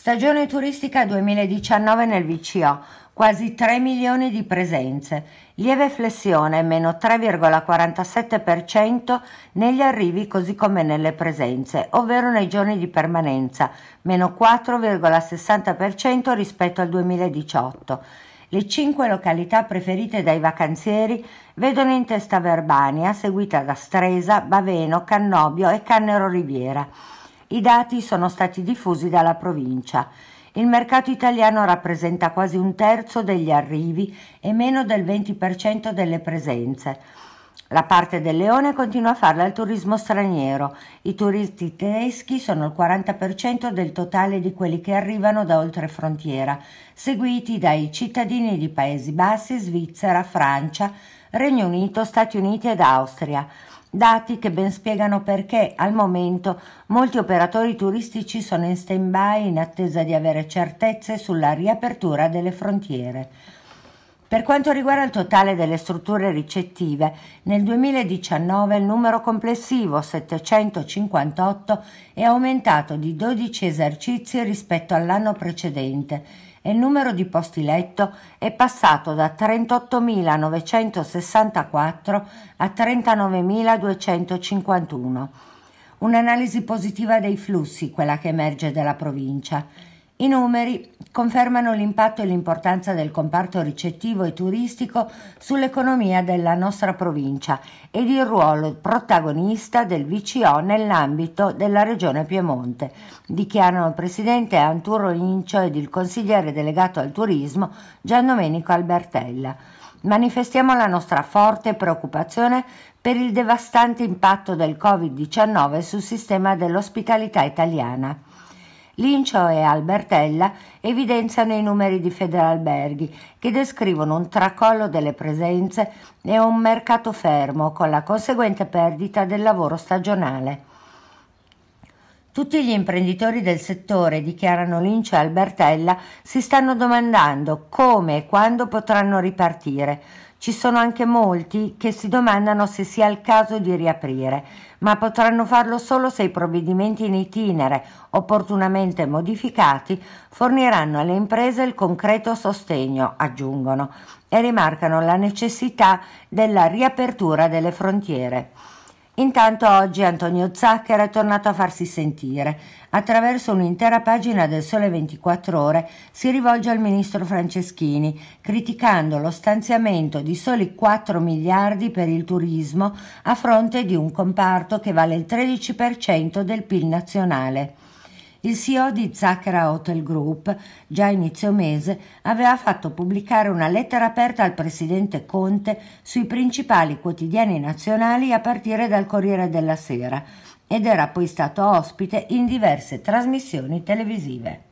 Stagione turistica 2019 nel VCO, quasi 3 milioni di presenze, lieve flessione meno 3,47% negli arrivi così come nelle presenze, ovvero nei giorni di permanenza, meno 4,60% rispetto al 2018. Le cinque località preferite dai vacanzieri vedono in testa Verbania, seguita da Stresa, Baveno, Cannobio e Cannero Riviera. I dati sono stati diffusi dalla provincia. Il mercato italiano rappresenta quasi un terzo degli arrivi e meno del 20% delle presenze. La parte del leone continua a farla al turismo straniero. I turisti tedeschi sono il 40% del totale di quelli che arrivano da oltre frontiera, seguiti dai cittadini di Paesi Bassi, Svizzera, Francia, Regno Unito, Stati Uniti ed Austria dati che ben spiegano perché al momento molti operatori turistici sono in stand-by in attesa di avere certezze sulla riapertura delle frontiere. Per quanto riguarda il totale delle strutture ricettive, nel 2019 il numero complessivo 758 è aumentato di 12 esercizi rispetto all'anno precedente e il numero di posti letto è passato da 38.964 a 39.251. Un'analisi positiva dei flussi, quella che emerge dalla provincia. I numeri confermano l'impatto e l'importanza del comparto ricettivo e turistico sull'economia della nostra provincia ed il ruolo protagonista del VCO nell'ambito della Regione Piemonte, dichiarano il presidente Anturo Incio ed il consigliere delegato al turismo Giandomenico Albertella. Manifestiamo la nostra forte preoccupazione per il devastante impatto del Covid-19 sul sistema dell'ospitalità italiana. Lincio e Albertella evidenziano i numeri di Federalberghi che descrivono un tracollo delle presenze e un mercato fermo con la conseguente perdita del lavoro stagionale. Tutti gli imprenditori del settore, dichiarano Lincio e Albertella, si stanno domandando come e quando potranno ripartire ci sono anche molti che si domandano se sia il caso di riaprire, ma potranno farlo solo se i provvedimenti in itinere, opportunamente modificati, forniranno alle imprese il concreto sostegno, aggiungono, e rimarcano la necessità della riapertura delle frontiere. Intanto oggi Antonio Zacchera è tornato a farsi sentire. Attraverso un'intera pagina del Sole 24 Ore si rivolge al ministro Franceschini, criticando lo stanziamento di soli 4 miliardi per il turismo a fronte di un comparto che vale il 13% del PIL nazionale. Il CEO di Zachara Hotel Group, già inizio mese, aveva fatto pubblicare una lettera aperta al presidente Conte sui principali quotidiani nazionali a partire dal Corriere della Sera ed era poi stato ospite in diverse trasmissioni televisive.